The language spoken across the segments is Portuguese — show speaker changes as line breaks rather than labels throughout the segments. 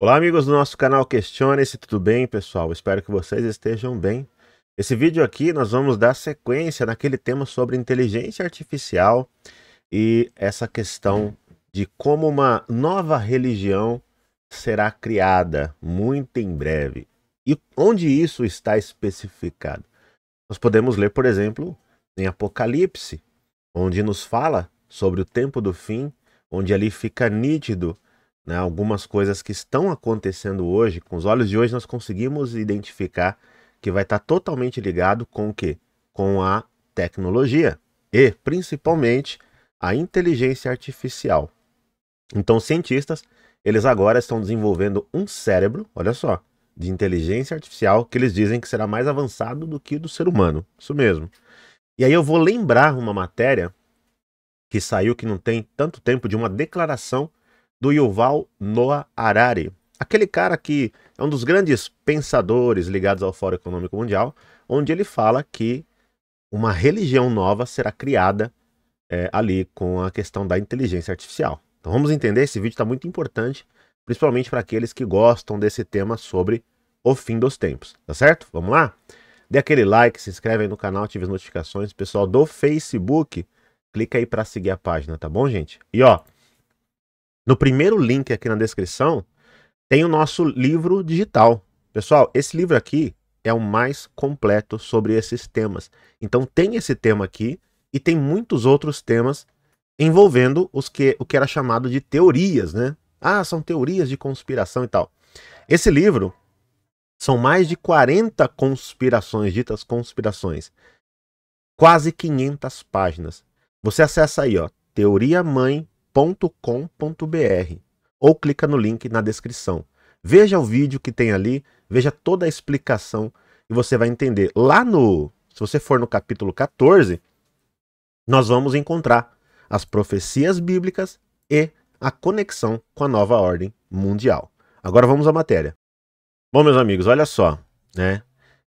Olá, amigos do nosso canal Questione-se, tudo bem, pessoal? Espero que vocês estejam bem. Esse vídeo aqui nós vamos dar sequência naquele tema sobre inteligência artificial e essa questão de como uma nova religião será criada muito em breve. E onde isso está especificado? Nós podemos ler, por exemplo, em Apocalipse, onde nos fala sobre o tempo do fim, onde ali fica nítido né, algumas coisas que estão acontecendo hoje, com os olhos de hoje, nós conseguimos identificar que vai estar totalmente ligado com o quê? Com a tecnologia e, principalmente, a inteligência artificial. Então, cientistas, eles agora estão desenvolvendo um cérebro, olha só, de inteligência artificial que eles dizem que será mais avançado do que o do ser humano. Isso mesmo. E aí eu vou lembrar uma matéria que saiu que não tem tanto tempo de uma declaração do Yuval Noah Harari. Aquele cara que é um dos grandes pensadores ligados ao Fórum Econômico Mundial, onde ele fala que uma religião nova será criada é, ali com a questão da inteligência artificial. Então vamos entender, esse vídeo está muito importante, principalmente para aqueles que gostam desse tema sobre o fim dos tempos, tá certo? Vamos lá? Dê aquele like, se inscreve aí no canal, ative as notificações. Pessoal do Facebook, clica aí para seguir a página, tá bom, gente? E ó, no primeiro link aqui na descrição tem o nosso livro digital. Pessoal, esse livro aqui é o mais completo sobre esses temas. Então tem esse tema aqui e tem muitos outros temas envolvendo os que, o que era chamado de teorias, né? Ah, são teorias de conspiração e tal. Esse livro são mais de 40 conspirações, ditas conspirações. Quase 500 páginas. Você acessa aí, ó, teoria mãe com.br ou clica no link na descrição. Veja o vídeo que tem ali, veja toda a explicação e você vai entender. Lá no, se você for no capítulo 14, nós vamos encontrar as profecias bíblicas e a conexão com a nova ordem mundial. Agora vamos à matéria. Bom, meus amigos, olha só, né?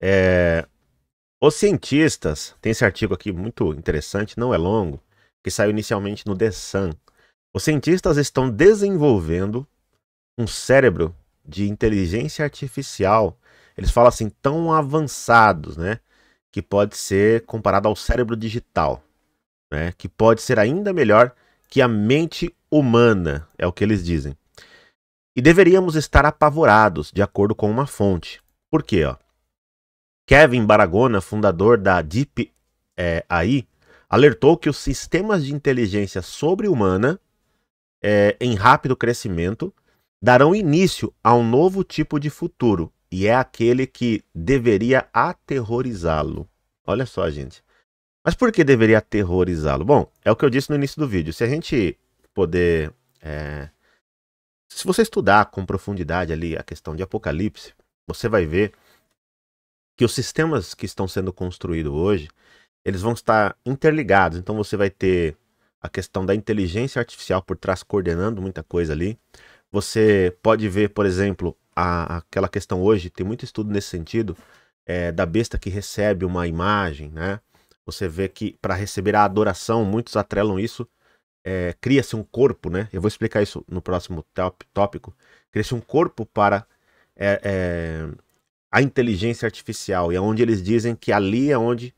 É... Os cientistas, tem esse artigo aqui muito interessante, não é longo, que saiu inicialmente no The Sun, os cientistas estão desenvolvendo um cérebro de inteligência artificial. Eles falam assim, tão avançados, né? Que pode ser comparado ao cérebro digital, né? Que pode ser ainda melhor que a mente humana, é o que eles dizem. E deveríamos estar apavorados, de acordo com uma fonte. Por quê? Ó? Kevin Baragona, fundador da Deep é, AI, alertou que os sistemas de inteligência sobre-humana é, em rápido crescimento darão início a um novo tipo de futuro e é aquele que deveria aterrorizá-lo. Olha só, gente. Mas por que deveria aterrorizá-lo? Bom, é o que eu disse no início do vídeo. Se a gente poder. É... Se você estudar com profundidade ali a questão de Apocalipse, você vai ver que os sistemas que estão sendo construídos hoje, eles vão estar interligados. Então você vai ter a questão da inteligência artificial por trás coordenando muita coisa ali. Você pode ver, por exemplo, a, aquela questão hoje, tem muito estudo nesse sentido, é, da besta que recebe uma imagem, né? Você vê que para receber a adoração, muitos atrelam isso, é, cria-se um corpo, né? Eu vou explicar isso no próximo tópico. Cria-se um corpo para é, é, a inteligência artificial, e é onde eles dizem que ali é onde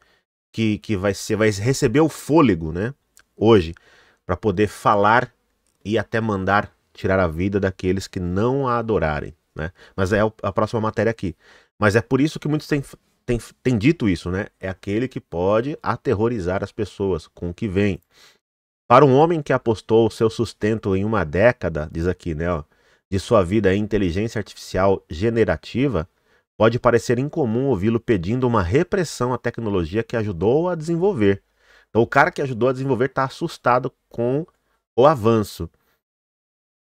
que, que vai ser, vai receber o fôlego, né? hoje para poder falar e até mandar tirar a vida daqueles que não a adorarem. Né? Mas é a próxima matéria aqui. Mas é por isso que muitos têm, têm, têm dito isso, né? É aquele que pode aterrorizar as pessoas com o que vem. Para um homem que apostou o seu sustento em uma década, diz aqui, né, ó, de sua vida em inteligência artificial generativa, pode parecer incomum ouvi-lo pedindo uma repressão à tecnologia que ajudou a desenvolver. Então o cara que ajudou a desenvolver está assustado com o avanço.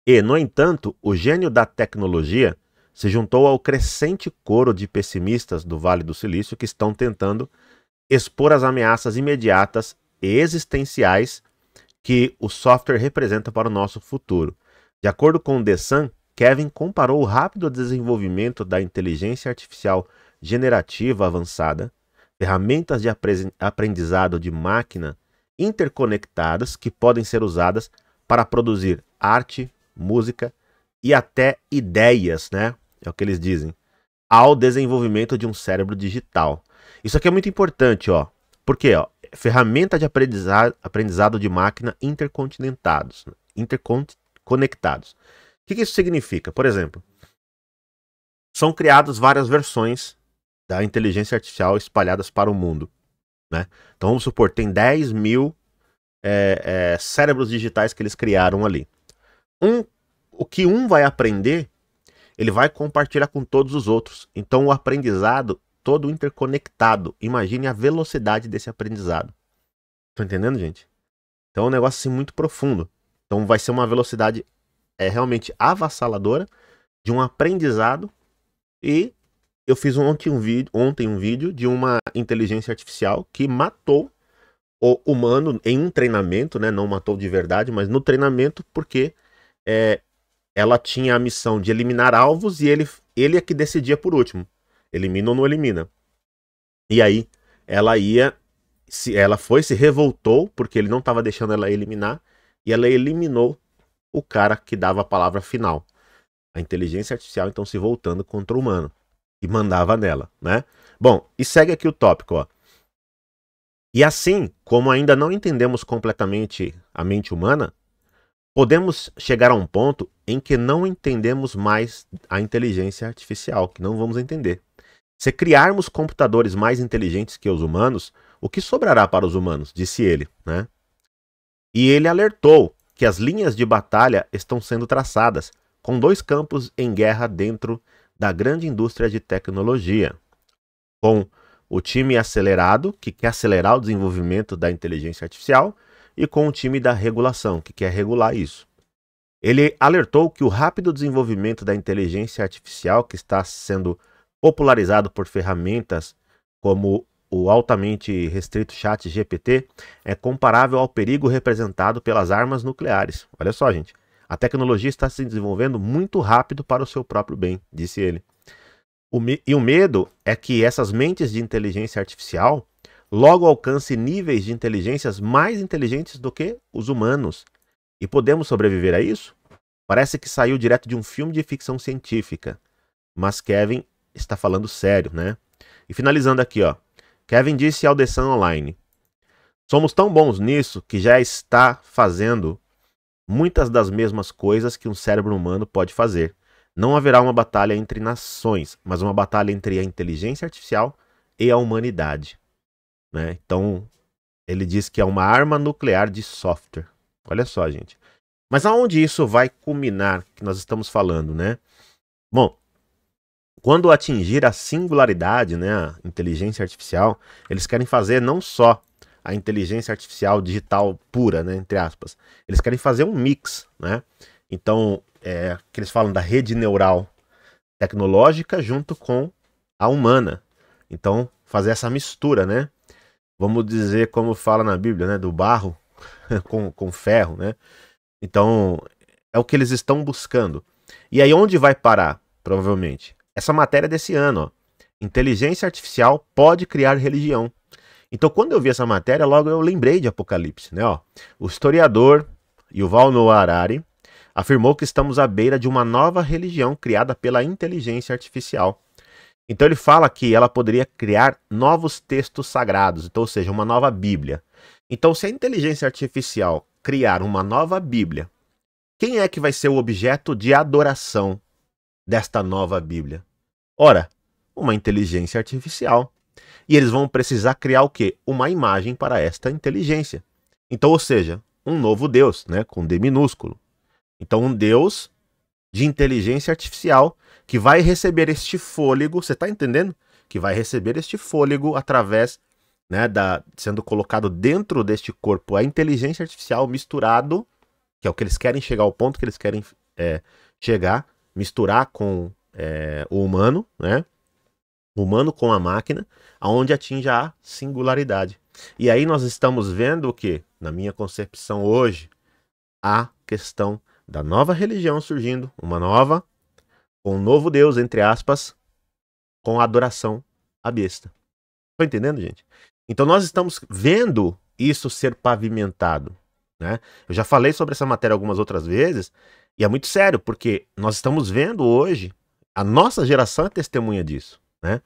E, no entanto, o gênio da tecnologia se juntou ao crescente coro de pessimistas do Vale do Silício que estão tentando expor as ameaças imediatas e existenciais que o software representa para o nosso futuro. De acordo com o The Sun, Kevin comparou o rápido desenvolvimento da inteligência artificial generativa avançada ferramentas de aprendizado de máquina interconectadas que podem ser usadas para produzir arte, música e até ideias, né? É o que eles dizem. Ao desenvolvimento de um cérebro digital. Isso aqui é muito importante, ó. quê, ó, ferramenta de aprendizado de máquina intercontinentados, né? interconectados. O que, que isso significa? Por exemplo, são criadas várias versões da inteligência artificial espalhadas para o mundo. Né? Então vamos supor, tem 10 mil é, é, cérebros digitais que eles criaram ali. Um, o que um vai aprender, ele vai compartilhar com todos os outros. Então o aprendizado todo interconectado. Imagine a velocidade desse aprendizado. Tô tá entendendo, gente? Então é um negócio assim muito profundo. Então vai ser uma velocidade é, realmente avassaladora de um aprendizado e eu fiz ontem um vídeo, ontem um vídeo de uma inteligência artificial que matou o humano em um treinamento, né? Não matou de verdade, mas no treinamento, porque é, ela tinha a missão de eliminar alvos e ele, ele é que decidia por último. Elimina ou não elimina. E aí ela ia. Se ela foi, se revoltou, porque ele não estava deixando ela eliminar, e ela eliminou o cara que dava a palavra final. A inteligência artificial então se voltando contra o humano e mandava nela, né? Bom, e segue aqui o tópico, ó. E assim, como ainda não entendemos completamente a mente humana, podemos chegar a um ponto em que não entendemos mais a inteligência artificial, que não vamos entender. Se criarmos computadores mais inteligentes que os humanos, o que sobrará para os humanos? Disse ele, né? E ele alertou que as linhas de batalha estão sendo traçadas, com dois campos em guerra dentro da grande indústria de tecnologia, com o time acelerado, que quer acelerar o desenvolvimento da inteligência artificial, e com o time da regulação, que quer regular isso. Ele alertou que o rápido desenvolvimento da inteligência artificial, que está sendo popularizado por ferramentas como o altamente restrito chat GPT, é comparável ao perigo representado pelas armas nucleares. Olha só, gente. A tecnologia está se desenvolvendo muito rápido para o seu próprio bem, disse ele. O e o medo é que essas mentes de inteligência artificial logo alcancem níveis de inteligências mais inteligentes do que os humanos. E podemos sobreviver a isso? Parece que saiu direto de um filme de ficção científica. Mas Kevin está falando sério, né? E finalizando aqui, ó. Kevin disse ao The Sun Online: Somos tão bons nisso que já está fazendo muitas das mesmas coisas que um cérebro humano pode fazer. Não haverá uma batalha entre nações, mas uma batalha entre a inteligência artificial e a humanidade. Né? Então, ele diz que é uma arma nuclear de software. Olha só, gente. Mas aonde isso vai culminar que nós estamos falando, né? Bom, quando atingir a singularidade, né, a inteligência artificial, eles querem fazer não só a inteligência artificial digital pura, né, entre aspas. Eles querem fazer um mix, né? Então, é, que eles falam da rede neural tecnológica junto com a humana. Então, fazer essa mistura, né? Vamos dizer como fala na Bíblia, né, do barro com, com ferro, né? Então, é o que eles estão buscando. E aí onde vai parar, provavelmente? Essa matéria desse ano, ó. Inteligência artificial pode criar religião. Então, quando eu vi essa matéria, logo eu lembrei de Apocalipse, né? Ó, o historiador Yuval Noah Harari afirmou que estamos à beira de uma nova religião criada pela inteligência artificial. Então ele fala que ela poderia criar novos textos sagrados, então, ou seja, uma nova Bíblia. Então, se a inteligência artificial criar uma nova Bíblia, quem é que vai ser o objeto de adoração desta nova Bíblia? Ora, uma inteligência artificial. E eles vão precisar criar o quê? Uma imagem para esta inteligência. Então, ou seja, um novo Deus, né, com D minúsculo. Então, um Deus de inteligência artificial que vai receber este fôlego, você está entendendo? Que vai receber este fôlego através, né, da sendo colocado dentro deste corpo a inteligência artificial misturado, que é o que eles querem chegar ao ponto que eles querem é, chegar, misturar com é, o humano, né? o humano com a máquina, aonde atinge a singularidade. E aí nós estamos vendo o que, na minha concepção hoje, a questão da nova religião surgindo, uma nova, com um novo Deus, entre aspas, com adoração à besta. Estão tá entendendo, gente? Então nós estamos vendo isso ser pavimentado. Né? Eu já falei sobre essa matéria algumas outras vezes, e é muito sério, porque nós estamos vendo hoje, a nossa geração é testemunha disso. Né?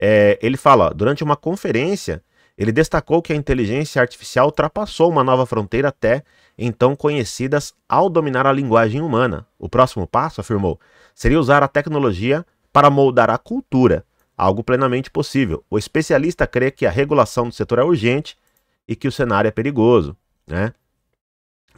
É, ele fala, durante uma conferência, ele destacou que a inteligência artificial ultrapassou uma nova fronteira até então conhecidas ao dominar a linguagem humana. O próximo passo, afirmou, seria usar a tecnologia para moldar a cultura, algo plenamente possível. O especialista crê que a regulação do setor é urgente e que o cenário é perigoso, né?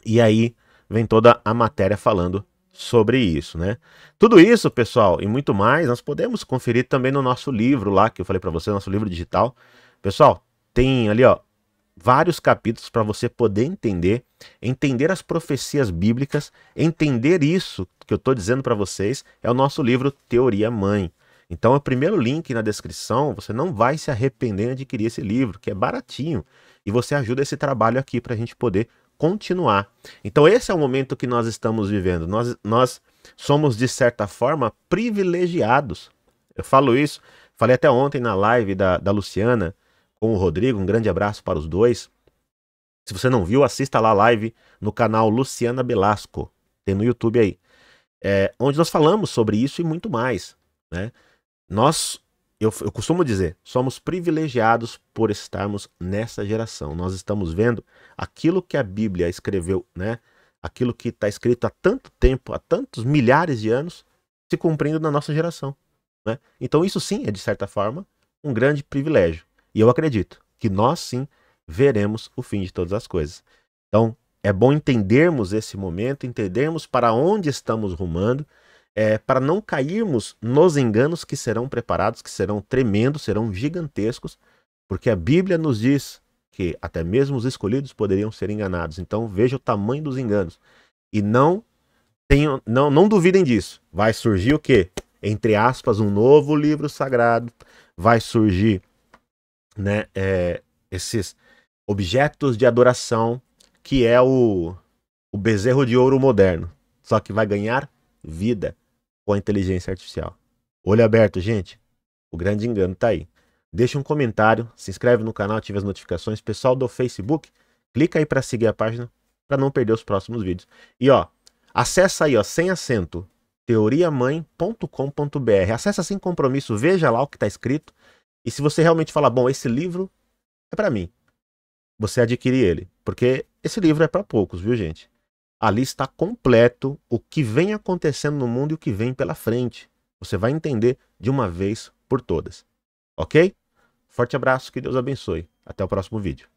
E aí vem toda a matéria falando sobre isso, né? Tudo isso, pessoal, e muito mais, nós podemos conferir também no nosso livro lá, que eu falei para você, nosso livro digital. Pessoal, tem ali, ó, vários capítulos para você poder entender, entender as profecias bíblicas, entender isso que eu estou dizendo para vocês, é o nosso livro Teoria Mãe. Então, é o primeiro link na descrição, você não vai se arrepender de adquirir esse livro, que é baratinho, e você ajuda esse trabalho aqui para a gente poder continuar. Então, esse é o momento que nós estamos vivendo. Nós, nós somos, de certa forma, privilegiados. Eu falo isso, falei até ontem na live da, da Luciana com o Rodrigo. Um grande abraço para os dois. Se você não viu, assista lá a live no canal Luciana Belasco. Tem no YouTube aí. É, onde nós falamos sobre isso e muito mais. Né? Nós eu, eu costumo dizer, somos privilegiados por estarmos nessa geração. Nós estamos vendo aquilo que a Bíblia escreveu, né? Aquilo que está escrito há tanto tempo, há tantos milhares de anos, se cumprindo na nossa geração. Né? Então, isso sim é, de certa forma, um grande privilégio. E eu acredito que nós sim veremos o fim de todas as coisas. Então, é bom entendermos esse momento, entendermos para onde estamos rumando é, para não cairmos nos enganos que serão preparados, que serão tremendos, serão gigantescos, porque a Bíblia nos diz que até mesmo os escolhidos poderiam ser enganados. Então veja o tamanho dos enganos e não não, não duvidem disso. Vai surgir o quê? Entre aspas, um novo livro sagrado. Vai surgir, né? É, esses objetos de adoração que é o, o bezerro de ouro moderno, só que vai ganhar vida com a inteligência artificial. Olho aberto, gente. O grande engano está aí. Deixa um comentário, se inscreve no canal, ative as notificações. Pessoal do Facebook, clica aí para seguir a página para não perder os próximos vídeos. E ó, acessa aí, ó, sem acento, teoriamãe.com.br. Acessa sem compromisso, veja lá o que está escrito. E se você realmente falar, bom, esse livro é para mim, você adquirir ele, porque esse livro é para poucos, viu, gente? Ali está completo o que vem acontecendo no mundo e o que vem pela frente. Você vai entender de uma vez por todas. Ok? Forte abraço, que Deus abençoe. Até o próximo vídeo.